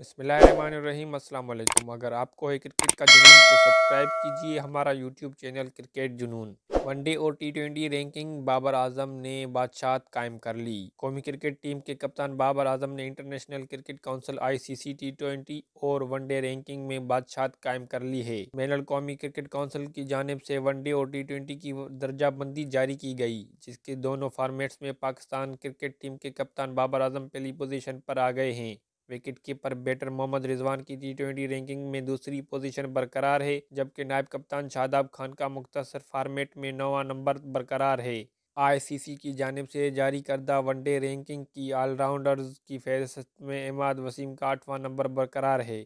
बसमीम अल्लाम अगर आपको है क्रिकेट का जुनून तो सब्सक्राइब कीजिए हमारा YouTube channel cricket Junoon one day और T twenty ranking Babar Azam ने बादशाह कायम कर ली कौमी क्रिकेट टीम के कप्तान बाबर आजम ने international cricket council ICC T twenty और वनडे रैंकिंग में बादशाह कायम कर ली है मेनल कौमी क्रिकेट काउंसिल की जानब से वनडे और टी ट्वेंटी की दर्जाबंदी जारी की गई जिसके दोनों फार्मेट्स में पाकिस्तान क्रिकेट टीम के कप्तान बाबर आजम पहली पोजिशन पर आ गए हैं wicket keeper batter Mohammad Rizwan की टी ट्वेंटी रैंकिंग में दूसरी पोजीशन बरकरार है जबकि नायब कप्तान शादाब खान का मुख्तर फार्मेट में नौवा नंबर बरकरार है आईसीसी की जानब से जारी करदा वनडे रैंकिंग की ऑलराउंडर्स की फहरिस्त में इमाद वसीम का आठवां नंबर बरकरार है